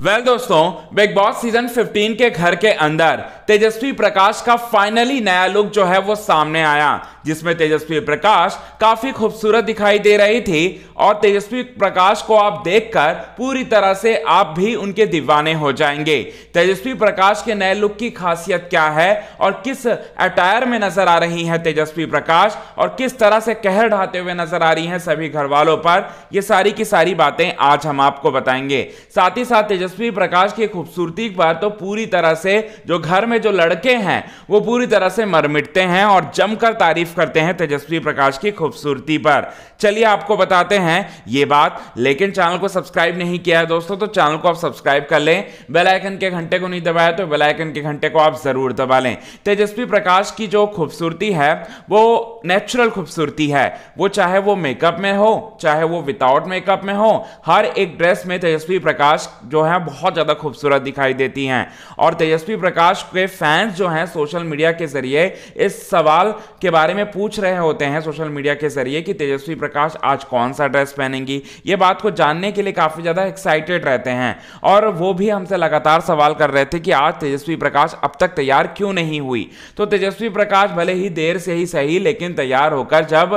well well, दोस्तों Bigg Boss season 15 के घर के अंदर तेजस्वी प्रकाश का फाइनली नया लुक जो है वो सामने आया जिसमें तेजस्वी प्रकाश काफी खूबसूरत दिखाई दे रहे थे और तेजस्वी प्रकाश को आप देखकर पूरी तरह से आप भी उनके दीवाने हो जाएंगे तेजस्वी प्रकाश के नए लुक की खासियत क्या है और किस अटायर में नजर आ रही है तेजस्वी प्रकाश और किस तरह से कहर ढाते हुए नजर आ रही हैं सभी घर वालों पर ये सारी की सारी बातें आज हम आपको बताएंगे साथ ही साथ तेजस्वी प्रकाश की खूबसूरती पर तो पूरी तरह से जो घर में जो लड़के हैं वो पूरी तरह से मरमिटते हैं और जमकर तारीफ तारीफ करते हैं तेजस्वी प्रकाश की खूबसूरती पर चलिए आपको बताते हैं ये बात लेकिन चैनल को सब्सक्राइब नहीं किया है दोस्तों तो चैनल को आप सब्सक्राइब कर लें बेलाइकन के घंटे को नहीं दबाया तो बेलाइकन के घंटे को आप जरूर दबा लें तेजस्वी प्रकाश की जो खूबसूरती है वो नेचुरल खूबसूरती है वो चाहे वो मेकअप में हो चाहे वो विदाउट मेकअप में हो हर एक ड्रेस में तेजस्वी प्रकाश जो है बहुत ज़्यादा खूबसूरत दिखाई देती हैं और तेजस्वी प्रकाश के फैंस जो हैं सोशल मीडिया के जरिए इस सवाल के बारे में हमें पूछ रहे होते हैं सोशल मीडिया के जरिए कि तेजस्वी प्रकाश आज कौन सा ड्रेस पहनेंगी ये बात को जानने के लिए काफ़ी ज़्यादा एक्साइटेड रहते हैं और वो भी हमसे लगातार सवाल कर रहे थे कि आज तेजस्वी प्रकाश अब तक तैयार क्यों नहीं हुई तो तेजस्वी प्रकाश भले ही देर से ही सही लेकिन तैयार होकर जब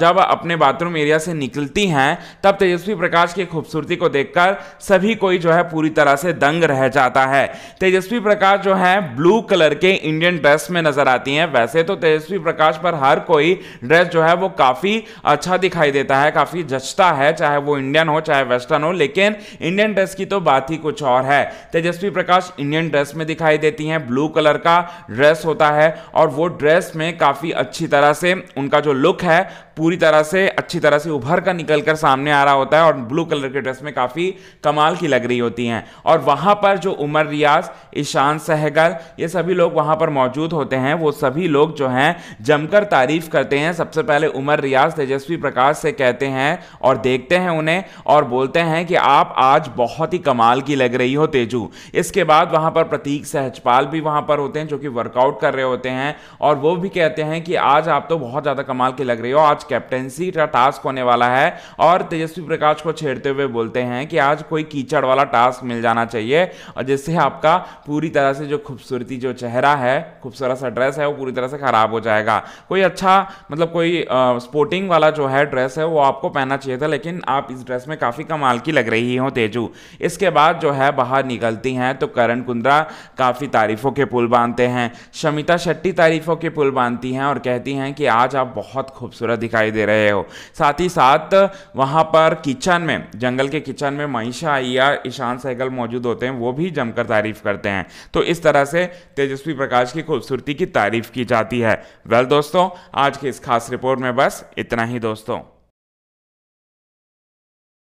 जब अपने बाथरूम एरिया से निकलती हैं तब तेजस्वी प्रकाश की खूबसूरती को देखकर सभी कोई जो है पूरी तरह से दंग रह जाता है तेजस्वी प्रकाश जो है ब्लू कलर के इंडियन ड्रेस में नजर आती हैं वैसे तो तेजस्वी प्रकाश पर पर हर कोई ड्रेस जो है वो काफ़ी अच्छा दिखाई देता है काफ़ी जचता है चाहे वो इंडियन हो चाहे वेस्टर्न हो लेकिन इंडियन ड्रेस की तो बात ही कुछ और है तेजस्वी प्रकाश इंडियन ड्रेस में दिखाई देती हैं ब्लू कलर का ड्रेस होता है और वो ड्रेस में काफ़ी अच्छी तरह से उनका जो लुक है पूरी तरह से अच्छी तरह से उभर कर निकल कर सामने आ रहा होता है और ब्लू कलर के ड्रेस में काफ़ी कमाल की लग रही होती हैं और वहाँ पर जो उमर रियाज ईशान सहगल ये सभी लोग वहाँ पर मौजूद होते हैं वो सभी लोग जो हैं जमकर तारीफ करते हैं सबसे पहले उमर रियाज तेजस्वी प्रकाश से कहते हैं और देखते हैं उन्हें और बोलते हैं कि आप आज बहुत ही कमाल की लग रही हो तेजू इसके बाद वहाँ पर प्रतीक सहजपाल भी वहाँ पर होते हैं जो कि वर्कआउट कर रहे होते हैं और वो भी कहते हैं कि आज आप तो बहुत ज़्यादा कमाल की लग रही हो आज आज कैप्टेंसी का टास्क होने वाला है और तेजस्वी प्रकाश को छेड़ते हुए बोलते हैं कि आज कोई कीचड़ वाला टास्क मिल जाना चाहिए और जिससे आपका पूरी तरह से जो खूबसूरती जो चेहरा है खूबसूरत सा ड्रेस है वो पूरी तरह से ख़राब हो जाएगा कोई अच्छा मतलब कोई आ, स्पोर्टिंग वाला जो है ड्रेस है वो आपको पहनना चाहिए था लेकिन आप इस ड्रेस में काफ़ी कमाल की लग रही हो तेजू इसके बाद जो है बाहर निकलती हैं तो करण कुंद्रा काफ़ी तारीफ़ों के पुल बांधते हैं शमिता शेट्टी तारीफ़ों के पुल बांधती हैं और कहती हैं कि आज आप बहुत खूबसूरत दिख दिखाई दे रहे हो साथ ही साथ वहाँ पर किचन में जंगल के किचन में महिषा या ईशान सहगल मौजूद होते हैं वो भी जमकर तारीफ करते हैं तो इस तरह से तेजस्वी प्रकाश की खूबसूरती की तारीफ की जाती है वेल दोस्तों आज की इस खास रिपोर्ट में बस इतना ही दोस्तों